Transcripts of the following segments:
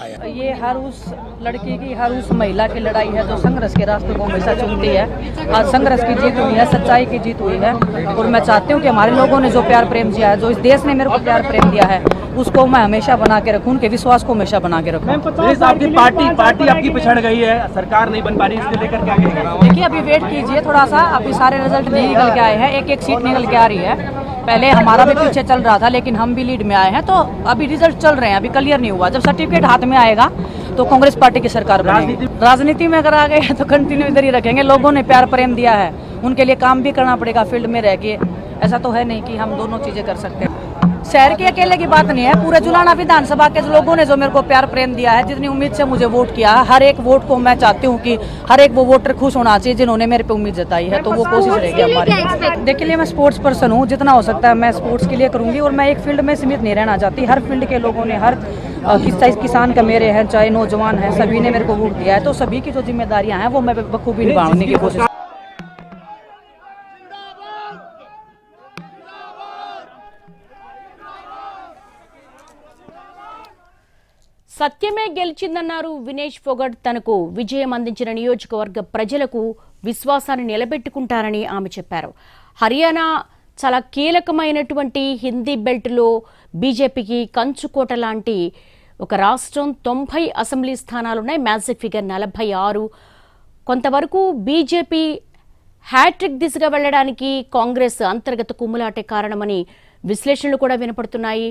दिखाया ये हर उस लड़की की हर उस महिला की लड़ाई है जो संघर्ष के रास्ते को हमेशा चुनती है आज संघर्ष की जीत हुई है सच्चाई की जीत हुई है और मैं चाहती हूँ कि हमारे लोगों ने जो प्यार प्रेम दिया है जो इस देश ने मेरे को प्यार प्रेम दिया है उसको मैं हमेशा बना के रखूँ उनके विश्वास को हमेशा बना के रखूँ आपकी पार्टी पार्टी आपकी पिछड़ गई है सरकार नहीं बन पा रही इसको लेकर क्या देखिए अभी वेट कीजिए थोड़ा सा अभी सारे रिजल्ट नहीं निकल के आए हैं एक एक सीट निकल के आ रही है पहले अच्छा, हमारा भी पीछे चल रहा था लेकिन हम भी लीड में आए हैं तो अभी रिजल्ट चल रहे हैं अभी क्लियर नहीं हुआ जब सर्टिफिकेट हाथ में आएगा तो कांग्रेस पार्टी की सरकार बनेगी राजनीति में अगर आ गए तो कंटिन्यू इधर ही रखेंगे लोगों ने प्यार प्रेम दिया है उनके लिए काम भी करना पड़ेगा फील्ड में रह के ऐसा तो है नहीं कि हम दोनों चीज़ें कर सकते शहर की अकेले की बात नहीं है पूरे जुलाना विधानसभा के लोगों ने जो मेरे को प्यार प्रेम दिया है जितनी उम्मीद से मुझे वोट किया है हर एक वोट को मैं चाहती हूँ कि हर एक वो वोटर खुश होना चाहिए जिन्होंने मेरे पे उम्मीद जताई है तो वो कोशिश रहेगी हमारी देखिए लिए मैं स्पोर्ट्स पर्सन हूँ जितना हो सकता है मैं स्पोर्ट्स के लिए करूँगी और मैं एक फील्ड में सीमित नहीं रहना चाहती हर फील्ड के लोगों ने हर किस किसान का मेरे हैं चाहे नौजवान है सभी ने मेरे को वोट दिया है तो सभी की जो जिम्मेदारियाँ हैं वो मैं बखूबी निभाने की कोशिश సత్యమే గెలిచిందన్నారు వినేష్ ఫొగట్ తనకు విజయం అందించిన నియోజకవర్గ ప్రజలకు విశ్వాసాన్ని నిలబెట్టుకుంటారని ఆమె చెప్పారు హర్యానా చాలా కీలకమైనటువంటి హిందీ బెల్ట్లో బీజేపీకి కంచుకోట లాంటి ఒక రాష్ట్రం తొంభై అసెంబ్లీ స్థానాలున్నాయి మ్యాజిక్ ఫిగర్ నలభై ఆరు కొంతవరకు బీజేపీ హ్యాట్రిక్ దిశగా వెళ్ళడానికి కాంగ్రెస్ అంతర్గత కుమ్ములాటే కారణమని విశ్లేషణలు కూడా వినపడుతున్నాయి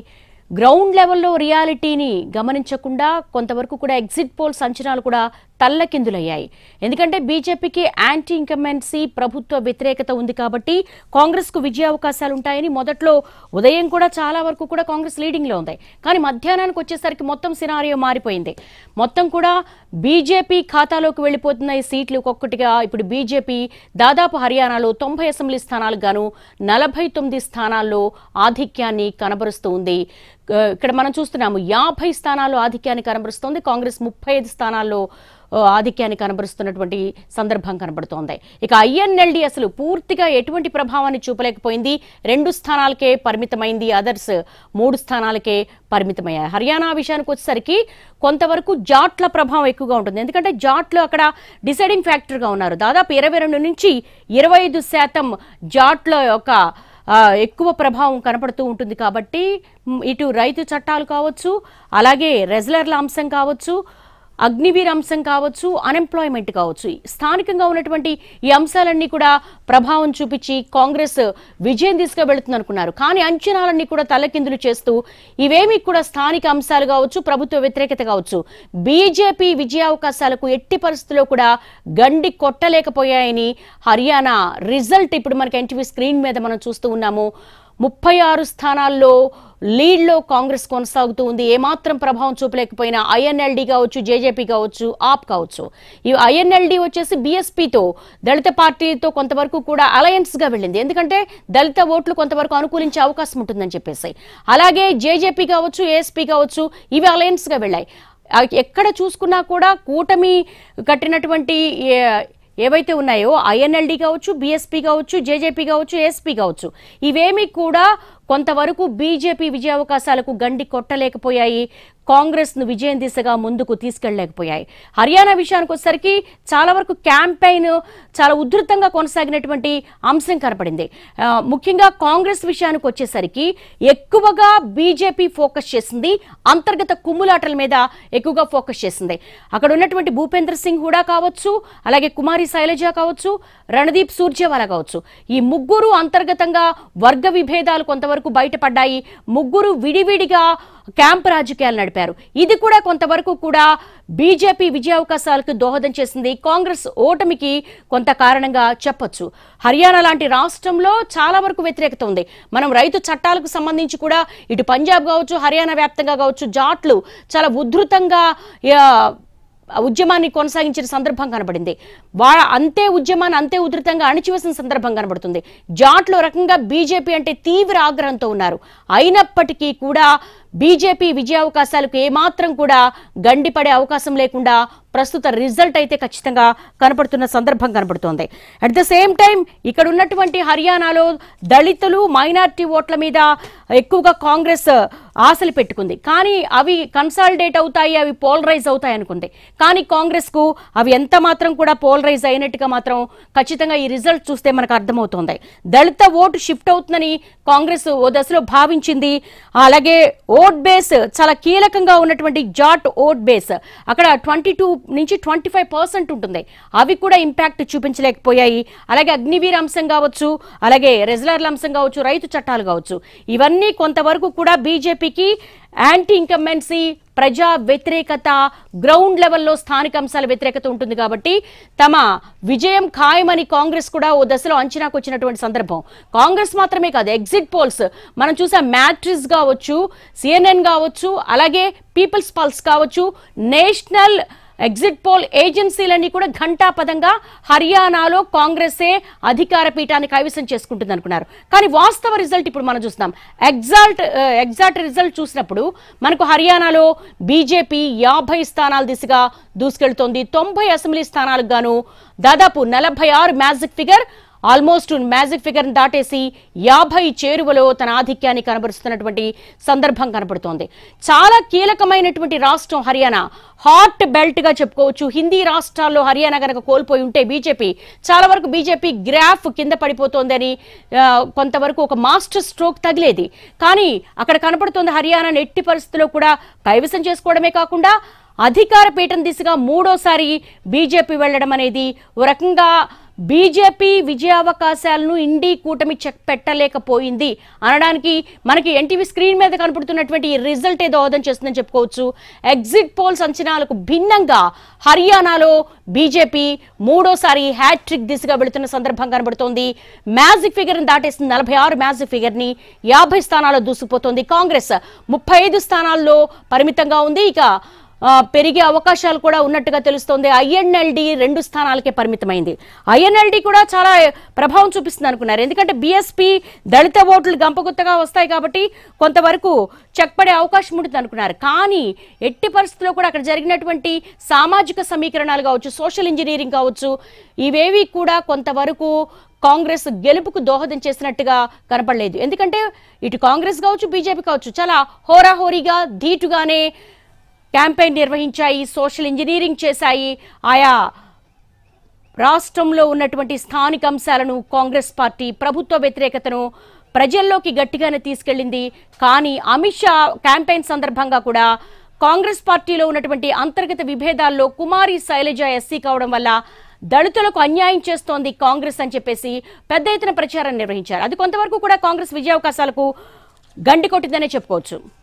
గ్రౌండ్ లెవెల్లో రియాలిటీని గమనించకుండా కొంతవరకు కూడా ఎగ్జిట్ పోల్ సంచనాలు కూడా తల్లకిందులయ్యాయి ఎందుకంటే బీజేపీకి యాంటీ ఇంకమెన్సీ ప్రభుత్వ వ్యతిరేకత ఉంది కాబట్టి కాంగ్రెస్కు విజయావకాశాలు ఉంటాయని మొదట్లో ఉదయం కూడా చాలా వరకు కూడా కాంగ్రెస్ లీడింగ్లో ఉంది కానీ మధ్యాహ్నానికి వచ్చేసరికి మొత్తం సినారియో మారిపోయింది మొత్తం కూడా బీజేపీ ఖాతాలోకి వెళ్ళిపోతున్న ఈ సీట్లు ఒక్కొక్కటిగా ఇప్పుడు బీజేపీ దాదాపు హర్యానాలో తొంభై అసెంబ్లీ స్థానాలు గాను నలభై తొమ్మిది స్థానాల్లో ఆధిక్యాన్ని కనబరుస్తూ ఉంది ఇక్కడ మనం చూస్తున్నాము యాభై స్థానాలు ఆధిక్యాన్ని కనబరుస్తోంది కాంగ్రెస్ ముప్పై ఐదు స్థానాల్లో ఆధిక్యాన్ని కనబరుస్తున్నటువంటి సందర్భం కనబడుతోంది ఇక ఐఎన్ఎల్డి అసలు పూర్తిగా ఎటువంటి ప్రభావాన్ని చూపలేకపోయింది రెండు స్థానాలకే పరిమితమైంది అదర్స్ మూడు స్థానాలకే పరిమితమయ్యాయి హర్యానా విషయానికి వచ్చేసరికి కొంతవరకు జాట్ల ప్రభావం ఎక్కువగా ఉంటుంది ఎందుకంటే జాట్లు అక్కడ డిసైడింగ్ ఫ్యాక్టర్గా ఉన్నారు దాదాపు ఇరవై నుంచి ఇరవై శాతం జాట్ల యొక్క ఎక్కువ ప్రభావం కనపడుతూ ఉంటుంది కాబట్టి ఇటు రైతు చట్టాలు కావచ్చు అలాగే రెజలర్ల అంశం కావచ్చు అగ్నివీర్ అంశం కావచ్చు అన్ఎంప్లాయ్మెంట్ కావచ్చు స్థానికంగా ఉన్నటువంటి ఈ అంశాలన్నీ కూడా ప్రభావం చూపించి కాంగ్రెస్ విజయం తీసుకువెళుతుంది అనుకున్నారు కానీ అంచనాలన్నీ కూడా తలకిందులు చేస్తూ ఇవేమి కూడా స్థానిక అంశాలు కావచ్చు ప్రభుత్వ వ్యతిరేకత కావచ్చు బీజేపీ విజయావకాశాలకు ఎట్టి పరిస్థితుల్లో కూడా గండి కొట్టలేకపోయాయని హర్యానా రిజల్ట్ ఇప్పుడు మనకి ఎన్టీవీ స్క్రీన్ మీద మనం చూస్తూ ఉన్నాము ముప్పై ఆరు స్థానాల్లో లీడ్లో కాంగ్రెస్ కొనసాగుతూ ఉంది ఏమాత్రం ప్రభావం చూపలేకపోయినా ఐఎన్ఎల్డి కావచ్చు జేజేపీ కావచ్చు ఆప్ కావచ్చు ఈ ఐఎన్ఎల్డి వచ్చేసి బీఎస్పీతో దళిత పార్టీతో కొంతవరకు కూడా అలయన్స్గా వెళ్ళింది ఎందుకంటే దళిత ఓట్లు కొంతవరకు అనుకూలించే అవకాశం ఉంటుందని చెప్పేసి అలాగే జేజేపీ కావచ్చు ఏఎస్పీ కావచ్చు ఇవి అలయన్స్గా వెళ్ళాయి ఎక్కడ చూసుకున్నా కూడా కూటమి కట్టినటువంటి ఏవైతే ఉన్నాయో ఐఎన్ఎల్డీ కావచ్చు బీఎస్పీ కావచ్చు జేజేపీ కావచ్చు ఎస్పీ కావచ్చు ఇవేమీ కూడా కొంతవరకు బీజేపీ విజయావకాశాలకు గండి కొట్టలేకపోయాయి కాంగ్రెస్ ను విజయం దిశగా ముందుకు తీసుకెళ్లేకపోయాయి హర్యానా విషయానికి వచ్చేసరికి చాలా వరకు క్యాంపెయిన్ చాలా ఉధృతంగా కొనసాగినటువంటి అంశం కనపడింది ముఖ్యంగా కాంగ్రెస్ విషయానికి వచ్చేసరికి ఎక్కువగా బీజేపీ ఫోకస్ చేసింది అంతర్గత కుమ్ములాటల మీద ఎక్కువగా ఫోకస్ చేసింది అక్కడ ఉన్నటువంటి భూపేంద్ర సింగ్ హుడా కావచ్చు అలాగే కుమారి శైలజ కావచ్చు రణదీప్ సూర్జేవాలా కావచ్చు ఈ ముగ్గురు అంతర్గతంగా వర్గ విభేదాలు కొంతవరకు వరకు బయటపడ్డాయి ముగ్గురు విడివిడిగా క్యాంప్ రాజకీయాలు నడిపారు ఇది కూడా కొంతవరకు కూడా బీజేపీ విజయ అవకాశాలకు దోహదం చేసింది కాంగ్రెస్ ఓటమికి కొంత కారణంగా చెప్పొచ్చు హర్యానా లాంటి రాష్ట్రంలో చాలా వరకు వ్యతిరేకత ఉంది మనం రైతు చట్టాలకు సంబంధించి కూడా ఇటు పంజాబ్ కావచ్చు హర్యానా వ్యాప్తంగా కావచ్చు జాట్లు చాలా ఉధృతంగా ఉద్యమాన్ని కొనసాగించిన సందర్భం కనబడింది వా అంతే ఉద్యమాన్ని అంతే ఉధృతంగా అణిచివేసిన సందర్భం కనబడుతుంది జాట్లో రకంగా బీజేపీ అంటే తీవ్ర ఆగ్రహంతో ఉన్నారు అయినప్పటికీ కూడా బీజేపీ విజయావకాశాలకు ఏమాత్రం కూడా గండిపడే అవకాశం లేకుండా ప్రస్తుత రిజల్ట్ అయితే ఖచ్చితంగా కనపడుతున్న సందర్భం కనపడుతోంది అట్ ద సేమ్ టైం ఇక్కడ ఉన్నటువంటి హర్యానాలో దళితులు మైనార్టీ ఓట్ల మీద ఎక్కువగా కాంగ్రెస్ ఆశలు పెట్టుకుంది కానీ అవి కన్సాలిడేట్ అవుతాయి అవి పోలరైజ్ అవుతాయి అనుకుంది కానీ కాంగ్రెస్కు అవి ఎంత మాత్రం కూడా పోలరైజ్ అయినట్టుగా మాత్రం ఖచ్చితంగా ఈ రిజల్ట్ చూస్తే మనకు అర్థమవుతుంది దళిత ఓటు షిఫ్ట్ అవుతుందని కాంగ్రెస్ ఓ దశలో భావించింది అలాగే ఓట్ బేస్ చాలా కీలకంగా ఉన్నటువంటి జాట్ ఓట్ బేస్ అక్కడ ట్వంటీ నుంచి ట్వంటీ ఉంటుంది అవి కూడా ఇంపాక్ట్ చూపించలేకపోయాయి అలాగే అగ్నివీర్ అంశం కావచ్చు అలాగే రెజలర్ల అంశం కావచ్చు రైతు చట్టాలు కావచ్చు ఇవన్నీ కొంతవరకు కూడా బీజేపీ టీడీపీకి యాంటీ ఇంకమ్మెన్సీ ప్రజా వ్యతిరేకత గ్రౌండ్ లెవెల్లో స్థానిక అంశాల వ్యతిరేకత ఉంటుంది కాబట్టి తమ విజయం ఖాయమని కాంగ్రెస్ కూడా ఓ దశలో అంచనాకు వచ్చినటువంటి సందర్భం కాంగ్రెస్ మాత్రమే కాదు ఎగ్జిట్ పోల్స్ మనం చూసా మ్యాట్రిస్ కావచ్చు సిఎన్ఎన్ కావచ్చు అలాగే పీపుల్స్ పల్స్ కావచ్చు నేషనల్ ఎగ్జిట్ పోల్ ఏజెన్సీలన్నీ కూడా ఘంటాపదంగా హర్యానాలో కాంగ్రెసే అధికార పీఠాన్ని కైవసం చేసుకుంటుంది అనుకున్నారు కానీ వాస్తవ రిజల్ట్ ఇప్పుడు మనం చూస్తున్నాం ఎగ్జాల్ట్ ఎగ్జాక్ట్ రిజల్ట్ చూసినప్పుడు మనకు హర్యానాలో బీజేపీ యాభై స్థానాల దిశగా దూసుకెళ్తోంది తొంభై అసెంబ్లీ స్థానాలకు గాను దాదాపు నలభై ఆరు magic figure almost magic figure దాటేసి యాభై చేరువలో తన ఆధిక్యాన్ని కనబరుస్తున్నటువంటి సందర్భం కనబడుతోంది చాలా కీలకమైనటువంటి రాష్ట్రం హర్యానా హాట్ బెల్ట్ గా చెప్పుకోవచ్చు హిందీ రాష్ట్రాల్లో హర్యానా కనుక కోల్పోయి ఉంటే బీజేపీ చాలా వరకు బీజేపీ గ్రాఫ్ కింద పడిపోతోందని కొంతవరకు ఒక మాస్టర్ స్ట్రోక్ తగిలేది కానీ అక్కడ కనపడుతోంది హర్యానా నెట్టి పరిస్థితుల్లో కూడా కైవసం చేసుకోవడమే కాకుండా అధికార పీఠం దిశగా మూడోసారి బీజేపీ వెళ్లడం అనేది ఓ రకంగా బీజేపీ విజయావకాశాలను ఇండి కూటమి చెక్ పెట్టలేకపోయింది అనడానికి మనకి ఎన్టీవీ స్క్రీన్ మీద కనపడుతున్నటువంటి రిజల్ట్ ఏదో దోహదం చేస్తుందని చెప్పుకోవచ్చు ఎగ్జిట్ పోల్స్ అంచనాలకు భిన్నంగా హర్యానాలో బీజేపీ మూడోసారి హ్యాట్రిక్ దిశగా వెళుతున్న సందర్భం కనబడుతోంది మ్యాజిక్ ఫిగర్ దాటేస్తుంది నలభై ఆరు మ్యాజిక్ ఫిగర్ ని యాభై స్థానాల్లో దూసుకుపోతోంది కాంగ్రెస్ ముప్పై ఐదు స్థానాల్లో పరిమితంగా ఉంది ఇక పెరిగే అవకాశాలు కూడా ఉన్నట్టుగా తెలుస్తోంది ఐఎన్ఎల్డి రెండు స్థానాలకే పరిమితమైంది ఐఎన్ఎల్డి కూడా చాలా ప్రభావం చూపిస్తుంది అనుకున్నారు ఎందుకంటే బీఎస్పీ దళిత ఓట్లు గంపగుత్తగా వస్తాయి కాబట్టి కొంతవరకు చెక్పడే అవకాశం ఉంటుంది అనుకున్నారు కానీ ఎట్టి పరిస్థితుల్లో కూడా అక్కడ జరిగినటువంటి సామాజిక సమీకరణాలు కావచ్చు సోషల్ ఇంజనీరింగ్ కావచ్చు ఇవేవి కూడా కొంతవరకు కాంగ్రెస్ గెలుపుకు దోహదం చేసినట్టుగా కనపడలేదు ఎందుకంటే ఇటు కాంగ్రెస్ కావచ్చు బీజేపీ కావచ్చు చాలా హోరాహోరీగా ధీటుగానే క్యాంపెయిన్ నిర్వహించాయి సోషల్ ఇంజనీరింగ్ చేశాయి ఆయా రాష్ట్రంలో ఉన్నటువంటి స్థానిక అంశాలను కాంగ్రెస్ పార్టీ ప్రభుత్వ వ్యతిరేకతను ప్రజల్లోకి గట్టిగానే తీసుకెళ్లింది కానీ అమిత్ షా క్యాంపెయిన్ సందర్భంగా కూడా కాంగ్రెస్ పార్టీలో ఉన్నటువంటి అంతర్గత విభేదాల్లో కుమారి శైలజ ఎస్సీ కావడం వల్ల దళితులకు అన్యాయం చేస్తోంది కాంగ్రెస్ అని చెప్పేసి పెద్ద ఎత్తున ప్రచారం నిర్వహించారు అది కొంతవరకు కూడా కాంగ్రెస్ విజయావకాశాలకు గండి కొట్టిందనే చెప్పుకోవచ్చు